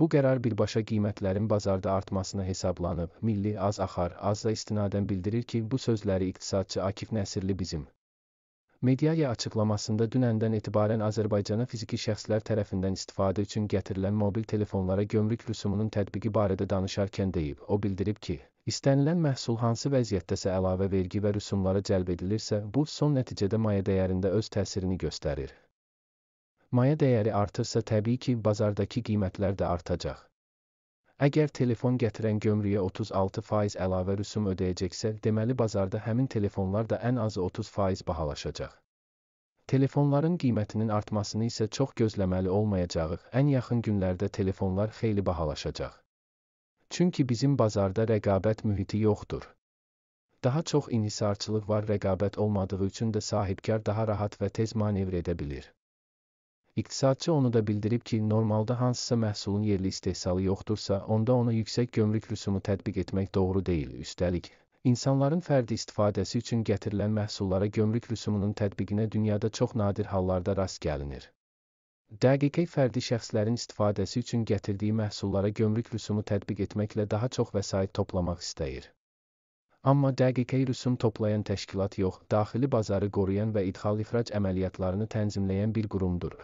Bu qərar birbaşa qiymətlərin bazarda artmasına hesablanıb, milli az axar, azla istinadən bildirir ki, bu sözləri iqtisadçı Akif Nəsirli bizim. Mediaya açıqlamasında dünəndən etibarən Azərbaycana fiziki şəxslər tərəfindən istifadə üçün gətirilən mobil telefonlara gömrük rüsumunun tətbiqi barədə danışarkən deyib, o bildirib ki, istənilən məhsul hansı vəziyyətdəsə əlavə vergi və rüsumlara cəlb edilirsə, bu son nəticədə maya dəyərində öz təsirini göstərir. Maya dəyəri artırsa təbii ki, bazardakı qiymətlər də artacaq. Əgər telefon gətirən gömrüyə 36% əlavə rüsum ödəyəcəksə, deməli bazarda həmin telefonlar da ən azı 30% bahalaşacaq. Telefonların qiymətinin artmasını isə çox gözləməli olmayacağıq. Ən yaxın günlərdə telefonlar xeyli bahalaşacaq. Çünki bizim bazarda rəqabət mühiti yoxdur. Daha çox inhisarçılıq var, rəqabət olmadığı üçün də sahibkar daha rahat və tez manevr edə bilir. İqtisadçı onu da bildirib ki, normalda hansısa məhsulun yerli istehsalı yoxdursa, onda ona yüksək gömrük rüsumu tətbiq etmək doğru deyil. Üstəlik, insanların fərdi istifadəsi üçün gətirilən məhsullara gömrük rüsumunun tətbiqinə dünyada çox nadir hallarda rast gəlinir. Dəqiqə fərdi şəxslərin istifadəsi üçün gətirdiyi məhsullara gömrük rüsumu tətbiq etməklə daha çox vəsait toplamaq istəyir. Amma dəqiqə rüsum toplayan təşkilat yox, daxili bazarı qoruyan və idxal-ixrac əməliyyatlarını tənzimləyən bir qurumdur.